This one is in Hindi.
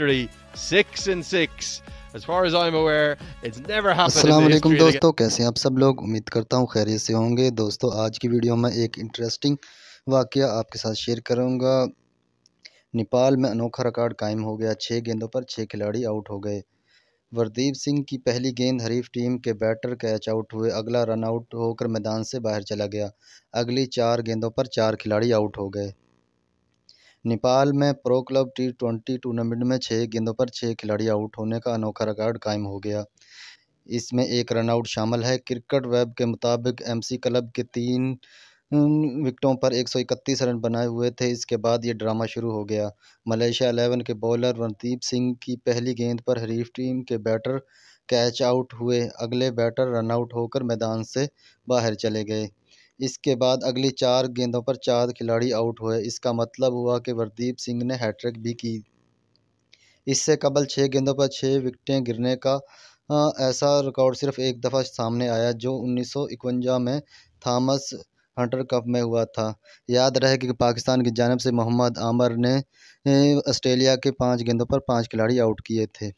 six and six As far as I'm aware, it's never happened अस्सलाम वालेकुम दोस्तों कैसे हैं आप सब लोग उम्मीद करता हूँ खैरियत से होंगे दोस्तों आज की वीडियो में एक इंटरेस्टिंग वाक्य आपके साथ शेयर करूँगा नेपाल में अनोखा रिकॉर्ड कायम हो गया छः गेंदों पर छः खिलाड़ी आउट हो गए वरदीप सिंह की पहली गेंद हरीफ टीम के बैटर कैच आउट हुए अगला रन आउट होकर मैदान से बाहर चला गया अगली चार गेंदों पर चार खिलाड़ी आउट हो गए नेपाल में pro club T twenty tournament में छः गेंदों पर छः खिलाड़ी आउट होने का अनोखा रिकॉर्ड कायम हो गया इसमें एक रनआउट शामिल है क्रिकेट वेब के मुताबिक एमसी क्लब के तीन विकटों पर 131 रन बनाए हुए थे इसके बाद ये ड्रामा शुरू हो गया मलेशिया एलेवन के बॉलर रणदीप सिंह की पहली गेंद पर हरीफ टीम के बैटर कैच आउट हुए अगले बैटर रनआउट होकर मैदान से बाहर चले गए इसके बाद अगली चार गेंदों पर चार खिलाड़ी आउट हुए इसका मतलब हुआ कि वरदीप सिंह ने हैट्रिक भी की इससे कबल छः गेंदों पर छः विकटें गिरने का ऐसा रिकॉर्ड सिर्फ एक दफ़ा सामने आया जो उन्नीस में थामस हंटर कप में हुआ था याद रहे कि पाकिस्तान की जानब से मोहम्मद आमर ने ऑस्ट्रेलिया के पांच गेंदों पर पांच खिलाड़ी आउट किए थे